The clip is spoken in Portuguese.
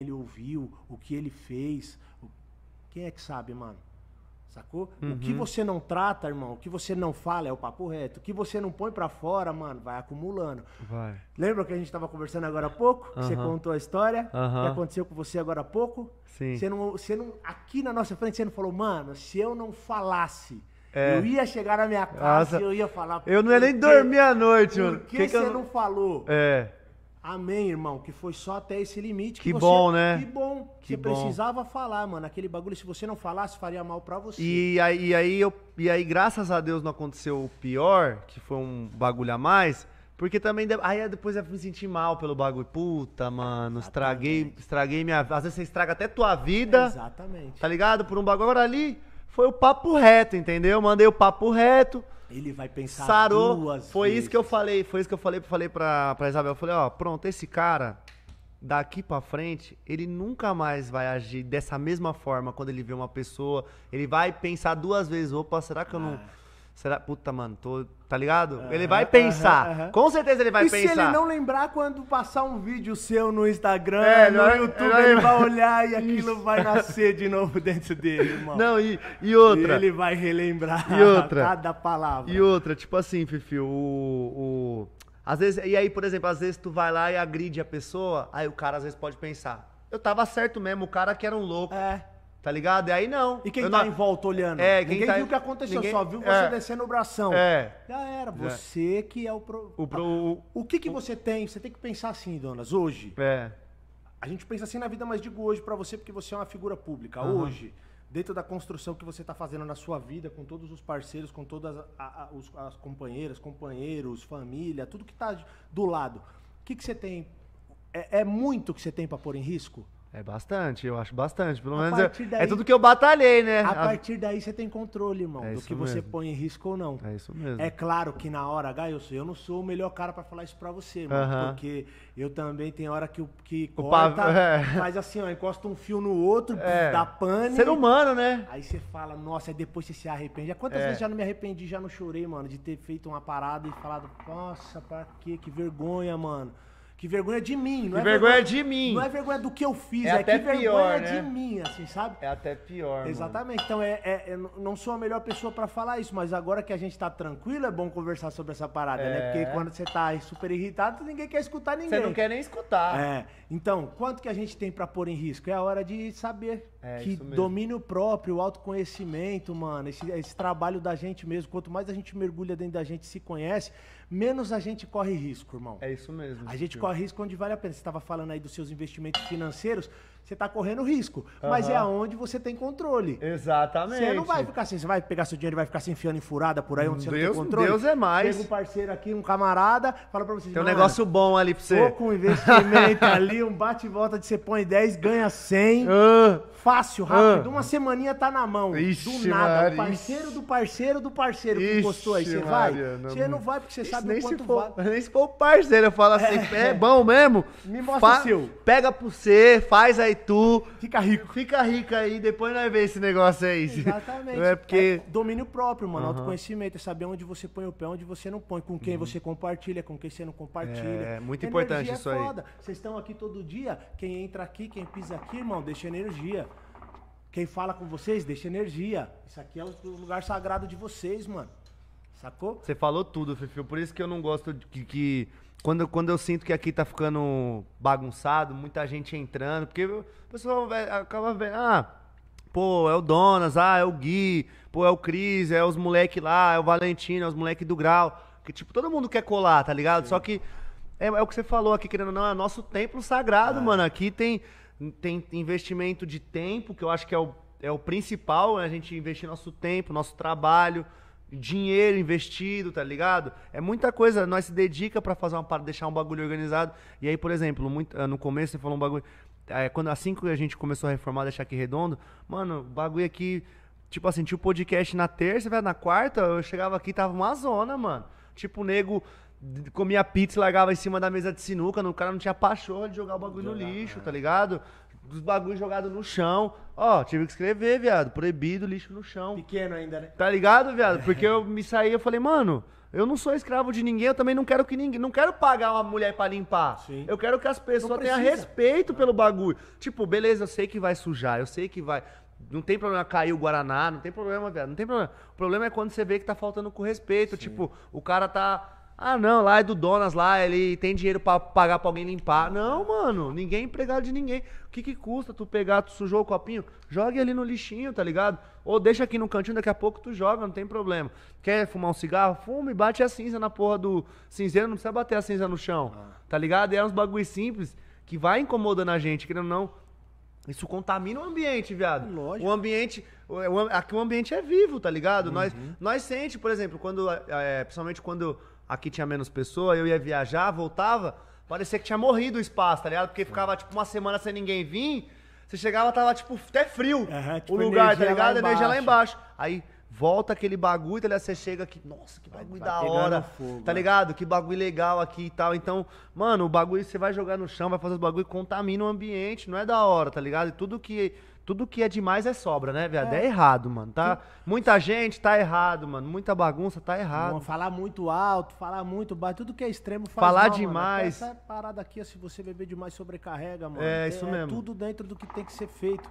ele ouviu, o que ele fez. Quem é que sabe, mano? Sacou? Uhum. O que uhum. você não trata, irmão, o que você não fala é o papo reto. O que você não põe para fora, mano, vai acumulando. Vai. Lembra que a gente tava conversando agora há pouco? Uhum. Você contou a história uhum. que aconteceu com você agora há pouco? Sim. Você não, você não, aqui na nossa frente, você não falou, mano, se eu não falasse. É. Eu ia chegar na minha casa e eu ia falar. Eu não ia nem dormir à noite, mano. Por que, que, que você eu... não falou? É. Amém, irmão. Que foi só até esse limite. Que, que você, bom, né? Que bom. Que você bom. precisava falar, mano. Aquele bagulho, se você não falasse, faria mal para você. E aí, e aí, eu, e aí, graças a Deus, não aconteceu o pior, que foi um bagulho a mais. Porque também. Aí depois eu me sentir mal pelo bagulho. Puta, mano, estraguei, estraguei minha. Às vezes você estraga até tua vida. É, exatamente. Tá ligado? Por um bagulho. Agora ali. Foi o papo reto, entendeu? Mandei o papo reto. Ele vai pensar sarou. duas Foi vezes. isso que eu falei, foi isso que eu falei, falei pra, pra Isabel. Eu falei, ó, pronto, esse cara, daqui pra frente, ele nunca mais vai agir dessa mesma forma quando ele vê uma pessoa. Ele vai pensar duas vezes, opa, será que eu não... Ah Será? Puta, mano, tô. Tá ligado? ele vai pensar. Com certeza ele vai e pensar. E se ele não lembrar quando passar um vídeo seu no Instagram, é, no é, YouTube, ele vai olhar e aquilo Isso. vai nascer de novo dentro dele, irmão. Não, e, e outra. ele vai relembrar e outra, cada palavra. E outra, tipo assim, Fifi, o, o. Às vezes, e aí, por exemplo, às vezes tu vai lá e agride a pessoa, aí o cara às vezes pode pensar. Eu tava certo mesmo, o cara que era um louco. É. Tá ligado? E aí não. E quem eu tá não... em volta olhando? É, quem ninguém tá... viu o que aconteceu, ninguém... só viu você é. descendo o bração. É. Já era, você é. que é o... Pro... O, pro... o que que você tem? Você tem que pensar assim, donas, hoje. É. A gente pensa assim na vida, mas digo hoje para você porque você é uma figura pública. Uhum. Hoje, dentro da construção que você está fazendo na sua vida, com todos os parceiros, com todas a, a, os, as companheiras, companheiros, família, tudo que está do lado. O que, que você tem? É, é muito que você tem para pôr em risco? É bastante, eu acho bastante. Pelo a menos eu, é- é daí, é tudo que eu batalhei, né? A partir daí você tem controle, irmão, é do que mesmo. você põe em risco ou não. É isso mesmo. É claro que na hora H eu, não sou o melhor cara para falar isso para você, irmão, uh -huh. porque eu também tem hora que, que o corta, pav... é. faz assim, ó, encosta um fio no outro, é. dá pane. Ser humano, né? Aí você fala, nossa, aí é depois você se arrepende. Quantas é. vezes já não me arrependi, já não chorei, mano, de ter feito uma parada e falado, nossa, pra quê? Que vergonha, mano. Que vergonha de mim, não que é vergonha, vergonha de mim. Não é vergonha do que eu fiz, é, é até que pior, vergonha né? de mim, assim, sabe? É até pior. Exatamente. Mano. Então, é, é, é não sou a melhor pessoa para falar isso, mas agora que a gente tá tranquilo, é bom conversar sobre essa parada, né? é. né? Porque quando você tá super irritado, ninguém quer escutar ninguém. Você não quer nem escutar. É. Então, quanto que a gente tem para pôr em risco? É a hora de saber é, que domínio próprio, autoconhecimento, mano, esse, esse trabalho da gente mesmo, quanto mais a gente mergulha dentro da gente, se conhece, menos a gente corre risco, irmão. É isso mesmo. A gente corre risco onde vale a pena. Você estava falando aí dos seus investimentos financeiros, você está correndo risco, uhum. mas é aonde você tem controle. Exatamente. Você não vai ficar assim, você vai pegar seu dinheiro e vai ficar se enfiando em furada por aí onde Deus, você não tem controle. Deus é mais. Pega um parceiro aqui, um camarada, fala para você. Assim, tem um negócio bom ali para você. Tô com um investimento ali, um bate e volta de você põe 10, ganha 100. Uh, ah. fácil, rápido. Uh. Uma semaninha tá na mão. Ixi, do nada. Maria, o parceiro do parceiro do parceiro que gostou aí. Você vai? Você não vai porque você sabe sabe nem o quanto se for, vale. Nem se for o parceiro, eu falo assim, é, é, é bom mesmo? Me mostra Fa o seu. Pega pro c faz aí tu. Fica rico. Fica rico aí, depois nós vemos esse negócio aí. Exatamente. é porque... É domínio próprio, mano, uhum. autoconhecimento, é saber onde você põe o pé, onde você não põe, com quem uhum. você compartilha, com quem você não compartilha. É, muito importante é isso aí. Vocês estão aqui todo dia, quem entra aqui, quem pisa aqui, irmão, deixa energia. Quem fala com vocês, deixa energia. Isso aqui é o lugar sagrado de vocês, mano. Sacou? Você falou tudo, Fifi. Por isso que eu não gosto de que. que quando, quando eu sinto que aqui tá ficando bagunçado, muita gente entrando, porque o pessoal acaba vendo, ah, pô, é o Donas, ah, é o Gui, pô, é o Cris, é os moleque lá, é o Valentino, é os moleque do grau. Que, tipo, todo mundo quer colar, tá ligado? Sim. Só que é, é, o que você falou aqui, querendo ou não, é nosso templo sagrado, ah. mano. Aqui tem, tem investimento de tempo, que eu acho que é o, é o principal, né? a gente investir nosso tempo, nosso trabalho dinheiro investido, tá ligado? É muita coisa, nós se dedica para fazer uma para deixar um bagulho organizado. E aí, por exemplo, muito, eh, no começo você falou um bagulho, é, quando assim que a gente começou a reformar, deixar aqui redondo, mano, bagulho aqui, tipo assim, tinha o podcast na terça, velho, na quarta, eu chegava aqui tava uma zona, mano. Tipo, o nego comia pizza largava em cima da mesa de sinuca, o cara não tinha pachorra de jogar o bagulho jogar, no lixo, é. tá ligado? dos bagulhos jogados no chão. Ó, tive que escrever, viado. Proibido lixo no chão. Pequeno ainda, né? Tá ligado, viado? Porque eu me saí eu falei, mano. Eu não sou escravo de ninguém, eu também não quero que ninguém. Não quero pagar uma mulher para limpar. Sim. Eu quero que as pessoas tenham respeito pelo bagulho. Tipo, beleza, eu sei que vai sujar, eu sei que vai. Não tem problema cair o Guaraná, não tem problema, velho. Não tem problema. O problema é quando você vê que tá faltando com respeito. Sim. Tipo, o cara tá ah, não, lá é do Donas, lá ele tem dinheiro para pagar pra alguém limpar. Não, mano, ninguém é empregado de ninguém. O que que custa tu pegar, tu sujou o copinho? Jogue ali no lixinho, tá ligado? Ou deixa aqui no cantinho, daqui a pouco tu joga, não tem problema. Quer fumar um cigarro? Fuma e bate a cinza na porra do cinzeiro, não precisa bater a cinza no chão, ah. tá ligado? E é uns bagulho simples que vai incomodando a gente, querendo ou não. Isso contamina o ambiente, viado. Lógico. O ambiente. O, aqui o ambiente é vivo, tá ligado? Uhum. Nós, nós sente, por exemplo, quando. É, é principalmente quando aqui tinha menos pessoa, eu ia viajar, voltava, parecia que tinha morrido o espaço, tá ligado? Porque ficava tipo uma semana sem ninguém vir, você chegava, tava tipo até frio uhum, tipo, o lugar, tá ligado? A energia lá embaixo. Aí volta aquele bagulho, tá ligado? Você chega aqui, nossa, que bagulho vai, vai da hora, fogo, tá né? ligado? Que bagulho legal aqui e tal. Então, mano, o bagulho você vai jogar no chão, vai fazer os bagulho, contamina o ambiente, não é da hora, tá ligado? E tudo que tudo que é demais é sobra, né, viado? É. é, errado, mano. Tá, muita gente tá errado, mano. Muita bagunça tá errado. Mano, falar muito alto, falar muito baixo, tudo que é extremo faz Falar mal, demais. Mano. Essa parada aqui, se você beber demais, sobrecarrega, mano. É, é isso é, mesmo. É tudo dentro do que tem que ser feito.